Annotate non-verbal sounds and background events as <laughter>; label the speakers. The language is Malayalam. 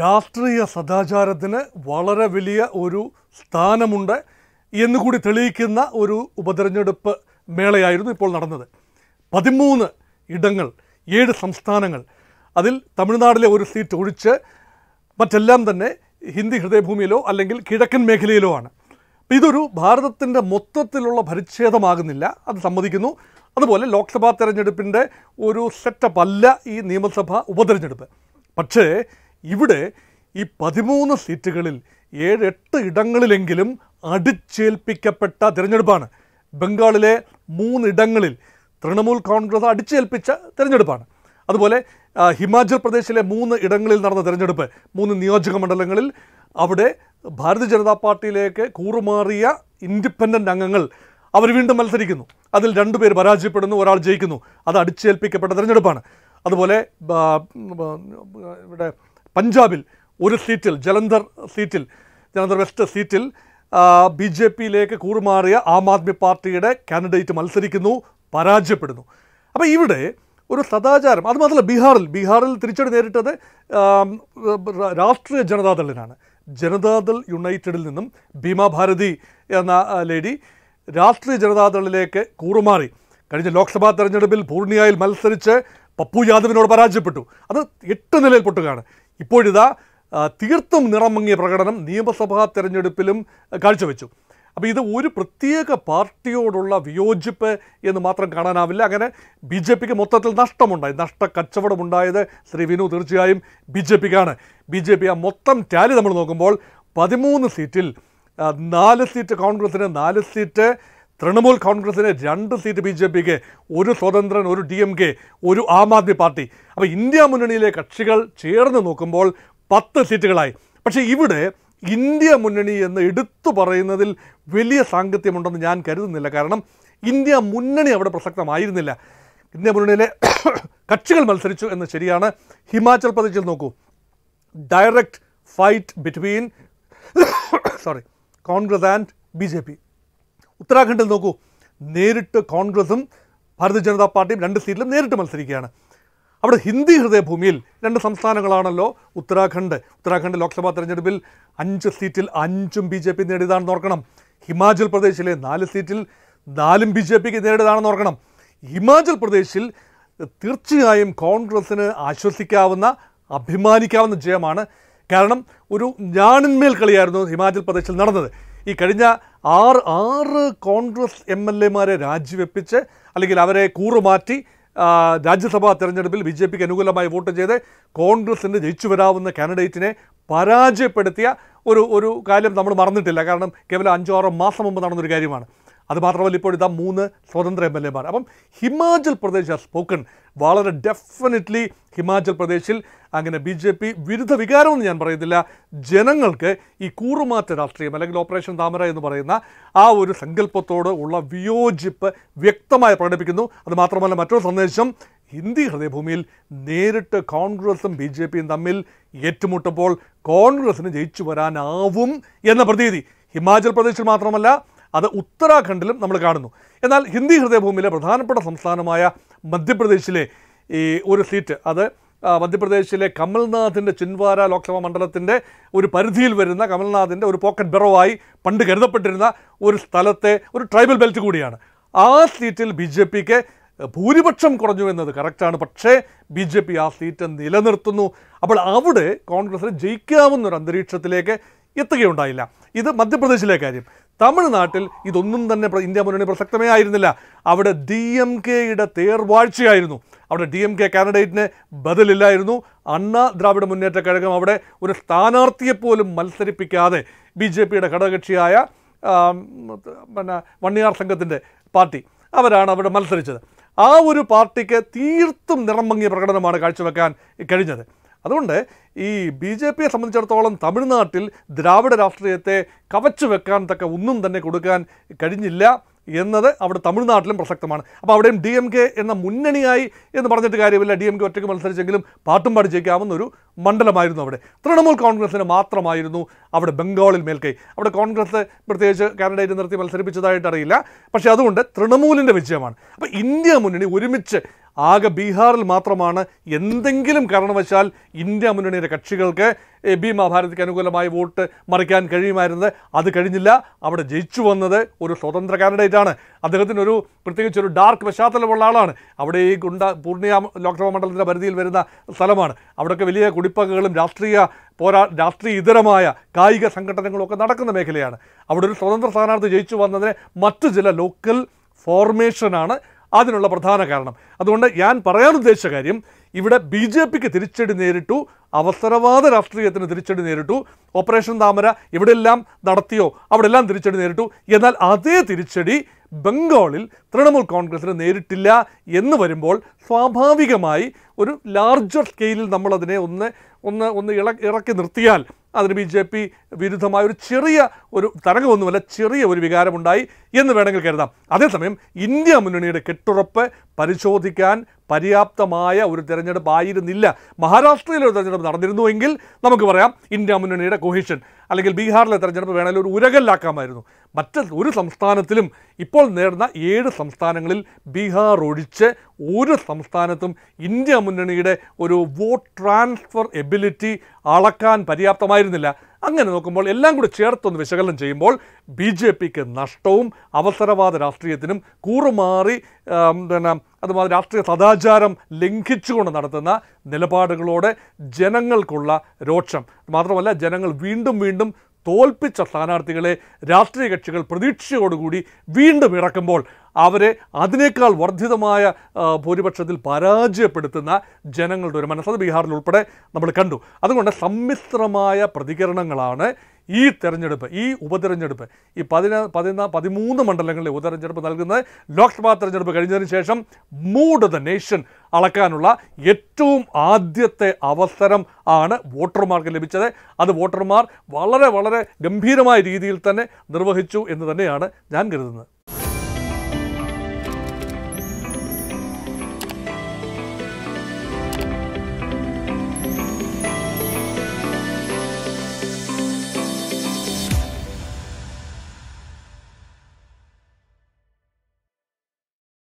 Speaker 1: രാഷ്ട്രീയ സദാചാരത്തിന് വളരെ വലിയ ഒരു സ്ഥാനമുണ്ട് എന്നുകൂടി തെളിയിക്കുന്ന ഒരു ഉപതെരഞ്ഞെടുപ്പ് മേളയായിരുന്നു ഇപ്പോൾ നടന്നത് പതിമൂന്ന് ഇടങ്ങൾ ഏഴ് സംസ്ഥാനങ്ങൾ അതിൽ തമിഴ്നാടിലെ ഒരു സീറ്റ് ഒഴിച്ച് മറ്റെല്ലാം തന്നെ ഹിന്ദി ഹൃദയഭൂമിയിലോ അല്ലെങ്കിൽ കിഴക്കൻ മേഖലയിലോ ആണ് ഇതൊരു ഭാരതത്തിൻ്റെ മൊത്തത്തിലുള്ള പരിച്ഛേദമാകുന്നില്ല അത് സമ്മതിക്കുന്നു അതുപോലെ ലോക്സഭാ തെരഞ്ഞെടുപ്പിൻ്റെ ഒരു സെറ്റപ്പ് അല്ല ഈ നിയമസഭാ ഉപതെരഞ്ഞെടുപ്പ് പക്ഷേ ഇവിടെ ഈ പതിമൂന്ന് സീറ്റുകളിൽ ഏഴെട്ട് ഇടങ്ങളിലെങ്കിലും അടിച്ചേൽപ്പിക്കപ്പെട്ട തിരഞ്ഞെടുപ്പാണ് ബംഗാളിലെ മൂന്നിടങ്ങളിൽ തൃണമൂൽ കോൺഗ്രസ് അടിച്ചേൽപ്പിച്ച തിരഞ്ഞെടുപ്പാണ് അതുപോലെ ഹിമാചൽ പ്രദേശിലെ മൂന്ന് ഇടങ്ങളിൽ നടന്ന തിരഞ്ഞെടുപ്പ് മൂന്ന് നിയോജക മണ്ഡലങ്ങളിൽ അവിടെ ഭാരതീയ ജനതാ പാർട്ടിയിലേക്ക് കൂറുമാറിയ ഇൻഡിപെൻഡൻ്റ് അംഗങ്ങൾ അവർ വീണ്ടും മത്സരിക്കുന്നു അതിൽ രണ്ടുപേർ പരാജയപ്പെടുന്നു ഒരാൾ ജയിക്കുന്നു അത് അടിച്ചേൽപ്പിക്കപ്പെട്ട തിരഞ്ഞെടുപ്പാണ് അതുപോലെ ഇവിടെ പഞ്ചാബിൽ ഒരു സീറ്റിൽ ജലന്ധർ സീറ്റിൽ ജലന്ധർ വെസ്റ്റ് സീറ്റിൽ ബി ജെ പിയിലേക്ക് കൂറുമാറിയ ആം ആദ്മി പാർട്ടിയുടെ കാൻഡിഡേറ്റ് മത്സരിക്കുന്നു പരാജയപ്പെടുന്നു അപ്പോൾ ഇവിടെ ഒരു സദാചാരം അത് മാത്രമല്ല ബീഹാറിൽ ബീഹാറിൽ തിരിച്ചടി നേരിട്ടത് രാഷ്ട്രീയ ജനതാദളിനാണ് ജനതാദൾ യുണൈറ്റഡിൽ നിന്നും ഭീമാഭാരതി എന്ന ലേഡി രാഷ്ട്രീയ ജനതാദളിലേക്ക് കൂറുമാറി കഴിഞ്ഞ ലോക്സഭാ തെരഞ്ഞെടുപ്പിൽ പൂർണിയയിൽ മത്സരിച്ച് പപ്പു യാദവിനോട് പരാജയപ്പെട്ടു അത് എട്ട് നിലയിൽ പൊട്ടുകയാണ് ഇപ്പോഴിതാ തീർത്തും മങ്ങിയ പ്രകടനം നിയമസഭാ തെരഞ്ഞെടുപ്പിലും കാഴ്ചവെച്ചു അപ്പോൾ ഇത് ഒരു പ്രത്യേക പാർട്ടിയോടുള്ള വിയോജിപ്പ് എന്ന് മാത്രം കാണാനാവില്ല അങ്ങനെ ബി ജെ പിക്ക് മൊത്തത്തിൽ നഷ്ടമുണ്ടായി നഷ്ട കച്ചവടമുണ്ടായത് ശ്രീ വിനു തീർച്ചയായും ബി ജെ പിക്കാണ് ബി ജെ പി ആ മൊത്തം ടാലി നമ്മൾ നോക്കുമ്പോൾ പതിമൂന്ന് സീറ്റിൽ നാല് സീറ്റ് കോൺഗ്രസിന് നാല് സീറ്റ് തൃണമൂൽ കോൺഗ്രസിന് രണ്ട് സീറ്റ് ബി ജെ പിക്ക് ഒരു സ്വതന്ത്രൻ ഒരു ഡി എം കെ ഒരു ആം ആദ്മി പാർട്ടി അപ്പോൾ ഇന്ത്യ മുന്നണിയിലെ കക്ഷികൾ ചേർന്ന് നോക്കുമ്പോൾ പത്ത് സീറ്റുകളായി പക്ഷേ ഇവിടെ ഇന്ത്യ മുന്നണി എന്ന് എടുത്തു പറയുന്നതിൽ വലിയ സാങ്കത്യമുണ്ടെന്ന് ഞാൻ കരുതുന്നില്ല കാരണം ഇന്ത്യ മുന്നണി അവിടെ പ്രസക്തമായിരുന്നില്ല ഇന്ത്യ മുന്നണിയിലെ <coughs> കക്ഷികൾ മത്സരിച്ചു എന്ന് ശരിയാണ് ഹിമാചൽ പ്രദേശിൽ നോക്കൂ direct fight between sorry Congress and B J P ഉത്തരാഖണ്ഡിൽ നോക്കൂ നേരിട്ട് കോൺഗ്രസും ഭാരതീയ ജനതാ പാർട്ടിയും രണ്ട് സീറ്റിലും നേരിട്ട് മത്സരിക്കുകയാണ് അവിടെ ഹിന്ദി ഹൃദയഭൂമിയിൽ രണ്ട് സംസ്ഥാനങ്ങളാണല്ലോ ഉത്തരാഖണ്ഡ് ഉത്തരാഖണ്ഡ് ലോക്സഭാ തെരഞ്ഞെടുപ്പിൽ അഞ്ച് സീറ്റിൽ അഞ്ചും ബി ജെ പി നേടിയതാണെന്ന് ഓർക്കണം ഹിമാചൽ പ്രദേശിലെ നാല് സീറ്റിൽ നാലും ബി ജെ പിക്ക് നേടിയതാണെന്ന് ഓർക്കണം ഹിമാചൽ പ്രദേശിൽ തീർച്ചയായും കോൺഗ്രസ്സിന് ആശ്വസിക്കാവുന്ന അഭിമാനിക്കാവുന്ന ജയമാണ് കാരണം ഒരു ഞാണിന്മേൽ കളിയായിരുന്നു ഹിമാചൽ പ്രദേശിൽ നടന്നത് ഈ കഴിഞ്ഞ ആറ് ആറ് കോൺഗ്രസ് എം എൽ എമാരെ രാജിവെപ്പിച്ച് അല്ലെങ്കിൽ അവരെ കൂറുമാറ്റി രാജ്യസഭാ തെരഞ്ഞെടുപ്പിൽ ബി ജെ പിക്ക് അനുകൂലമായി വോട്ട് ചെയ്ത് കോൺഗ്രസിന് ജയിച്ചു വരാവുന്ന കാൻഡിഡേറ്റിനെ പരാജയപ്പെടുത്തിയ ഒരു ഒരു കാര്യം നമ്മൾ മറന്നിട്ടില്ല കാരണം കേവലം അഞ്ചോ ആറോ മാസം മുമ്പ് നടന്നൊരു കാര്യമാണ് അതുമാത്രമല്ല ഇപ്പോൾ ഇതാ മൂന്ന് സ്വതന്ത്ര എം എൽ എമാർ അപ്പം ഹിമാചൽ പ്രദേശ് ഹാസ് സ്പോക്കൺ വളരെ ഡെഫിനറ്റ്ലി ഹിമാചൽ പ്രദേശിൽ അങ്ങനെ ബി ജെ പി വിരുദ്ധ വികാരമെന്ന് ഞാൻ പറയുന്നില്ല ജനങ്ങൾക്ക് ഈ കൂറുമാറ്റ രാഷ്ട്രീയം അല്ലെങ്കിൽ ഓപ്പറേഷൻ താമര എന്ന് പറയുന്ന ആ ഒരു സങ്കല്പത്തോട് ഉള്ള വിയോജിപ്പ് വ്യക്തമായി പ്രകടിപ്പിക്കുന്നു അതുമാത്രമല്ല മറ്റൊരു സന്ദേശം ഹിന്ദി ഹൃദയഭൂമിയിൽ നേരിട്ട് കോൺഗ്രസും ബി ജെ പിയും തമ്മിൽ ഏറ്റുമുട്ടുമ്പോൾ കോൺഗ്രസിന് ജയിച്ചു വരാനാവും എന്ന പ്രതീതി ഹിമാചൽ പ്രദേശിൽ മാത്രമല്ല അത് ഉത്തരാഖണ്ഡിലും നമ്മൾ കാണുന്നു എന്നാൽ ഹിന്ദി ഹൃദയഭൂമിയിലെ പ്രധാനപ്പെട്ട സംസ്ഥാനമായ മധ്യപ്രദേശിലെ ഈ ഒരു സീറ്റ് അത് മധ്യപ്രദേശിലെ കമൽനാഥിൻ്റെ ചിൻവാര ലോക്സഭാ മണ്ഡലത്തിൻ്റെ ഒരു പരിധിയിൽ വരുന്ന കമൽനാഥിൻ്റെ ഒരു പോക്കറ്റ് ബെറോവായി പണ്ട് കരുതപ്പെട്ടിരുന്ന ഒരു സ്ഥലത്തെ ഒരു ട്രൈബൽ ബെൽറ്റ് കൂടിയാണ് ആ സീറ്റിൽ ബി ജെ പിക്ക് ഭൂരിപക്ഷം കുറഞ്ഞു എന്നത് കറക്റ്റാണ് പക്ഷേ ബി ജെ പി ആ സീറ്റ് നിലനിർത്തുന്നു അപ്പോൾ അവിടെ കോൺഗ്രസിന് ജയിക്കാവുന്നൊരു അന്തരീക്ഷത്തിലേക്ക് എത്തുകയുണ്ടായില്ല ഇത് മധ്യപ്രദേശിലെ കാര്യം തമിഴ്നാട്ടിൽ ഇതൊന്നും തന്നെ ഇന്ത്യ മുന്നണി പ്രസക്തമേ ആയിരുന്നില്ല അവിടെ ഡി എം കെയുടെ തേർവാഴ്ചയായിരുന്നു അവിടെ ഡി എം കെ കാൻഡിഡേറ്റിന് ബദലില്ലായിരുന്നു അണ്ണാ ദ്രാവിഡ മുന്നേറ്റ കഴകം അവിടെ ഒരു സ്ഥാനാർത്ഥിയെപ്പോലും മത്സരിപ്പിക്കാതെ ബി ജെ പിയുടെ ഘടകകക്ഷിയായ പിന്നെ വണ്ണിയാർ സംഘത്തിൻ്റെ പാർട്ടി അവരാണ് അവിടെ മത്സരിച്ചത് ആ ഒരു പാർട്ടിക്ക് തീർത്തും നിറം ഭംഗിയ പ്രകടനമാണ് കാഴ്ചവെക്കാൻ കഴിഞ്ഞത് അതുകൊണ്ട് ഈ ബി ജെ പിയെ സംബന്ധിച്ചിടത്തോളം തമിഴ്നാട്ടിൽ ദ്രാവിഡ രാഷ്ട്രീയത്തെ കവച്ചു വെക്കാൻ തക്ക ഒന്നും തന്നെ കൊടുക്കാൻ കഴിഞ്ഞില്ല എന്നത് അവിടെ തമിഴ്നാട്ടിലും പ്രസക്തമാണ് അപ്പോൾ അവിടെയും ഡി എം കെ എന്ന മുന്നണിയായി എന്ന് പറഞ്ഞിട്ട് കാര്യമില്ല ഡി എം കെ ഒറ്റയ്ക്ക് മത്സരിച്ചെങ്കിലും പാട്ടും പാടി ജയിക്കാവുന്നൊരു മണ്ഡലമായിരുന്നു അവിടെ തൃണമൂൽ കോൺഗ്രസ്സിന് മാത്രമായിരുന്നു അവിടെ ബംഗാളിൽ മേൽക്കൈ അവിടെ കോൺഗ്രസ് പ്രത്യേകിച്ച് കാൻഡിഡേറ്റ് നിർത്തി മത്സരിപ്പിച്ചതായിട്ട് അറിയില്ല പക്ഷേ അതുകൊണ്ട് തൃണമൂലിൻ്റെ വിജയമാണ് അപ്പോൾ ഇന്ത്യ മുന്നണി ഒരുമിച്ച് ആകെ ബീഹാറിൽ മാത്രമാണ് എന്തെങ്കിലും കാരണവശാൽ ഇന്ത്യ മുന്നണിയുടെ കക്ഷികൾക്ക് മഹാഭാരതിക്ക് അനുകൂലമായി വോട്ട് മറിക്കാൻ കഴിയുമായിരുന്നത് അത് കഴിഞ്ഞില്ല അവിടെ ജയിച്ചു വന്നത് ഒരു സ്വതന്ത്ര കാൻഡിഡേറ്റാണ് അദ്ദേഹത്തിന് ഒരു പ്രത്യേകിച്ച് ഒരു ഡാർക്ക് പശ്ചാത്തലമുള്ള ആളാണ് അവിടെ ഈ ഗുണ്ട പൂർണിയ ലോക്സഭാ മണ്ഡലത്തിൻ്റെ പരിധിയിൽ വരുന്ന സ്ഥലമാണ് അവിടെയൊക്കെ വലിയ കുടിപ്പകകളും രാഷ്ട്രീയ പോരാ രാഷ്ട്രീയ ഇതരമായ കായിക സംഘടനകളൊക്കെ നടക്കുന്ന മേഖലയാണ് അവിടെ ഒരു സ്വതന്ത്ര സ്ഥാനാർത്ഥി ജയിച്ചു വന്നതിന് മറ്റു ചില ലോക്കൽ ഫോർമേഷനാണ് അതിനുള്ള പ്രധാന കാരണം അതുകൊണ്ട് ഞാൻ പറയാൻ ഉദ്ദേശിച്ച കാര്യം ഇവിടെ ബി ജെ പിക്ക് തിരിച്ചടി നേരിട്ടു അവസരവാദ രാഷ്ട്രീയത്തിന് തിരിച്ചടി നേരിട്ടു ഓപ്പറേഷൻ താമര എവിടെയെല്ലാം നടത്തിയോ എല്ലാം തിരിച്ചടി നേരിട്ടു എന്നാൽ അതേ തിരിച്ചടി ബംഗാളിൽ തൃണമൂൽ കോൺഗ്രസിന് നേരിട്ടില്ല എന്ന് വരുമ്പോൾ സ്വാഭാവികമായി ഒരു ലാർജർ സ്കെയിലിൽ നമ്മളതിനെ ഒന്ന് ഒന്ന് ഒന്ന് ഇള ഇറക്കി നിർത്തിയാൽ അതിന് ബി ജെ പി വിരുദ്ധമായ ഒരു ചെറിയ ഒരു തരംഗമൊന്നുമല്ല ചെറിയ ഒരു വികാരമുണ്ടായി എന്ന് വേണമെങ്കിൽ കരുതാം അതേസമയം ഇന്ത്യ മുന്നണിയുടെ കെട്ടുറപ്പ് പരിശോധിക്കാൻ പര്യാപ്തമായ ഒരു തിരഞ്ഞെടുപ്പ് ആയിരുന്നില്ല മഹാരാഷ്ട്രയിലെ ഒരു തിരഞ്ഞെടുപ്പ് നടന്നിരുന്നുവെങ്കിൽ നമുക്ക് പറയാം ഇന്ത്യ മുന്നണിയുടെ കൊഹിഷൻ അല്ലെങ്കിൽ ബീഹാറിലെ തിരഞ്ഞെടുപ്പ് വേണമെങ്കിൽ ഒരു ഉരകല്ലാക്കാമായിരുന്നു മറ്റ് ഒരു സംസ്ഥാനത്തിലും ഇപ്പോൾ നേടുന്ന ഏഴ് സംസ്ഥാനങ്ങളിൽ ബീഹാർ ഒഴിച്ച് ഒരു സംസ്ഥാനത്തും ഇന്ത്യ മുന്നണിയുടെ ഒരു വോട്ട് ട്രാൻസ്ഫർ എബിലിറ്റി അളക്കാൻ പര്യാപ്തമായിരുന്നില്ല അങ്ങനെ നോക്കുമ്പോൾ എല്ലാം കൂടി ചേർത്തൊന്ന് വിശകലനം ചെയ്യുമ്പോൾ ബി ജെ പിക്ക് നഷ്ടവും അവസരവാദ രാഷ്ട്രീയത്തിനും കൂറുമാറി പിന്നെ അതുപോലെ രാഷ്ട്രീയ സദാചാരം ലംഘിച്ചുകൊണ്ട് നടത്തുന്ന നിലപാടുകളോടെ ജനങ്ങൾക്കുള്ള രോക്ഷം മാത്രമല്ല ജനങ്ങൾ വീണ്ടും വീണ്ടും തോൽപ്പിച്ച സ്ഥാനാർത്ഥികളെ രാഷ്ട്രീയ കക്ഷികൾ പ്രതീക്ഷയോടുകൂടി വീണ്ടും ഇറക്കുമ്പോൾ അവരെ അതിനേക്കാൾ വർദ്ധിതമായ ഭൂരിപക്ഷത്തിൽ പരാജയപ്പെടുത്തുന്ന ജനങ്ങളുടെ ഒരു മനസ്സത് ബീഹാറിൽ ഉൾപ്പെടെ നമ്മൾ കണ്ടു അതുകൊണ്ട് സമ്മിശ്രമായ പ്രതികരണങ്ങളാണ് ഈ തെരഞ്ഞെടുപ്പ് ഈ ഉപതെരഞ്ഞെടുപ്പ് ഈ പതിനാ പതിനാ പതിമൂന്ന് മണ്ഡലങ്ങളിലെ ഉപതെരഞ്ഞെടുപ്പ് നൽകുന്നത് ലോക്സഭാ തെരഞ്ഞെടുപ്പ് കഴിഞ്ഞതിന് ശേഷം മൂഡ് ദ നേഷൻ അളക്കാനുള്ള ഏറ്റവും ആദ്യത്തെ അവസരം ആണ് വോട്ടർമാർക്ക് ലഭിച്ചത് അത് വോട്ടർമാർ വളരെ വളരെ ഗംഭീരമായ രീതിയിൽ തന്നെ നിർവഹിച്ചു എന്ന് തന്നെയാണ് ഞാൻ കരുതുന്നത്